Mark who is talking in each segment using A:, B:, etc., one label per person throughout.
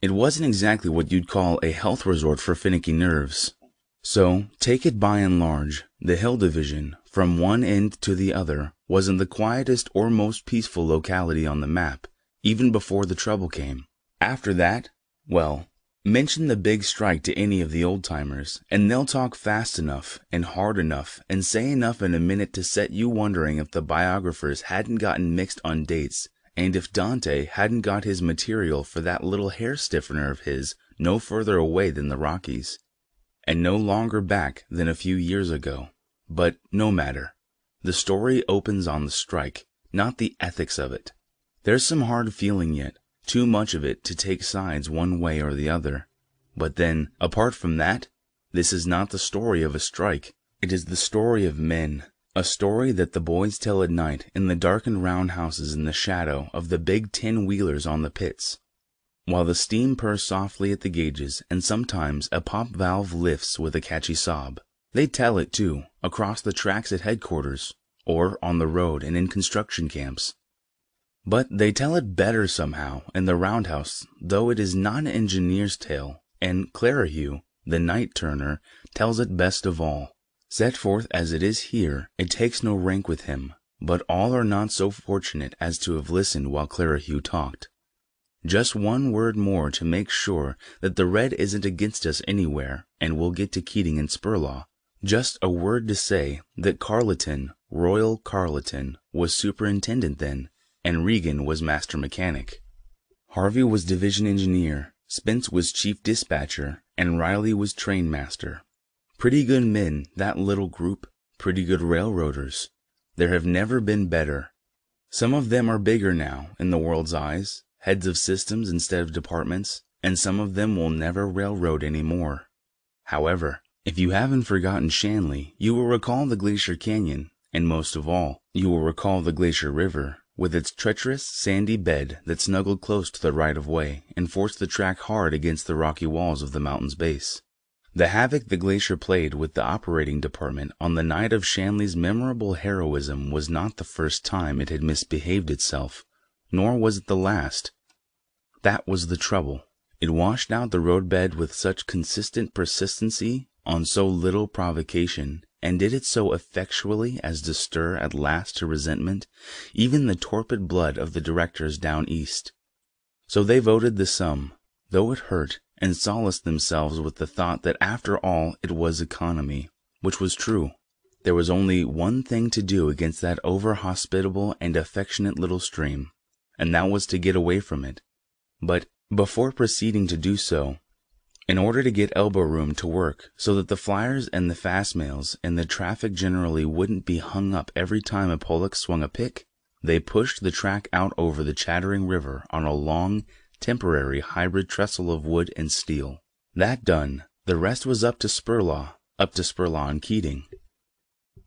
A: It wasn't exactly what you'd call a health resort for finicky nerves. So, take it by and large, the Hill Division, from one end to the other, wasn't the quietest or most peaceful locality on the map, even before the trouble came. After that, well, mention the big strike to any of the old timers, and they'll talk fast enough and hard enough and say enough in a minute to set you wondering if the biographers hadn't gotten mixed on dates and if Dante hadn't got his material for that little hair stiffener of his no further away than the Rockies, and no longer back than a few years ago. But no matter. The story opens on the strike, not the ethics of it. There's some hard feeling yet, too much of it to take sides one way or the other. But then, apart from that, this is not the story of a strike. It is the story of men, a story that the boys tell at night in the darkened round houses in the shadow of the big tin wheelers on the pits, while the steam purrs softly at the gauges and sometimes a pop valve lifts with a catchy sob. They tell it, too, across the tracks at headquarters, or on the road and in construction camps. But they tell it better somehow in the roundhouse, though it is not an engineer's tale, and Clara Hugh, the night turner, tells it best of all. Set forth as it is here, it takes no rank with him, but all are not so fortunate as to have listened while Clara Hugh talked. Just one word more to make sure that the red isn't against us anywhere, and we'll get to Keating and Spurlaw. Just a word to say that Carleton, Royal Carleton, was superintendent then, and Regan was master mechanic. Harvey was division engineer, Spence was chief dispatcher, and Riley was train master. Pretty good men, that little group, pretty good railroaders. There have never been better. Some of them are bigger now, in the world's eyes, heads of systems instead of departments, and some of them will never railroad any more. However, if you haven't forgotten Shanley, you will recall the Glacier Canyon, and most of all, you will recall the Glacier River, with its treacherous, sandy bed that snuggled close to the right-of-way and forced the track hard against the rocky walls of the mountain's base. The havoc the glacier played with the operating department on the night of Shanley's memorable heroism was not the first time it had misbehaved itself, nor was it the last. That was the trouble. It washed out the roadbed with such consistent persistency, on so little provocation, and did it so effectually as to stir at last to resentment even the torpid blood of the directors down East. So they voted the sum, though it hurt, and solaced themselves with the thought that after all it was economy, which was true. There was only one thing to do against that over-hospitable and affectionate little stream, and that was to get away from it. But before proceeding to do so, in order to get elbow room to work so that the flyers and the fast mails and the traffic generally wouldn't be hung up every time a Pollock swung a pick, they pushed the track out over the chattering river on a long, temporary hybrid trestle of wood and steel. That done, the rest was up to Spurlaw, up to Spurlaw and Keating.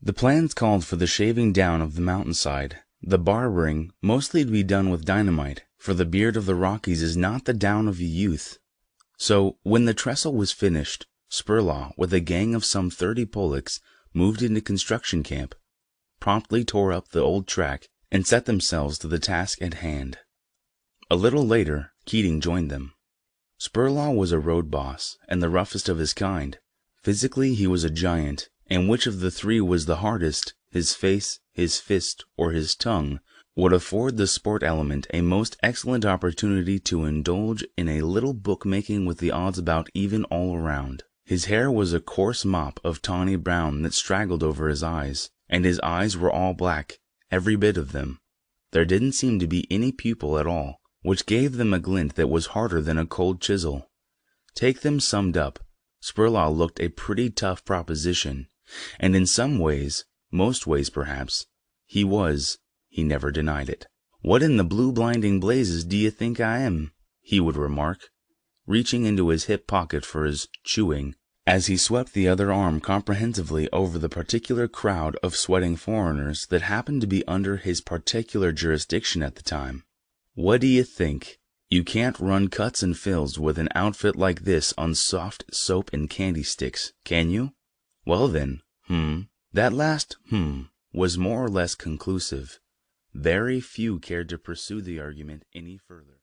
A: The plans called for the shaving down of the mountainside, the barbering, mostly to be done with dynamite, for the beard of the Rockies is not the down of youth. So, when the trestle was finished, Spurlaw, with a gang of some thirty Polacks, moved into construction camp, promptly tore up the old track, and set themselves to the task at hand. A little later, Keating joined them. Spurlaw was a road boss, and the roughest of his kind. Physically he was a giant, and which of the three was the hardest, his face, his fist, or his tongue, would afford the sport element a most excellent opportunity to indulge in a little book making with the odds about even all around. His hair was a coarse mop of tawny brown that straggled over his eyes, and his eyes were all black, every bit of them. There didn't seem to be any pupil at all which gave them a glint that was harder than a cold chisel. Take them summed up, Spurlaw looked a pretty tough proposition, and in some ways, most ways perhaps, he was, he never denied it. What in the blue blinding blazes do you think I am? he would remark, reaching into his hip pocket for his chewing, as he swept the other arm comprehensively over the particular crowd of sweating foreigners that happened to be under his particular jurisdiction at the time. What do you think? You can't run cuts and fills with an outfit like this on soft soap and candy sticks, can you? Well then, hmm. That last hmm was more or less conclusive. Very few cared to pursue the argument any further.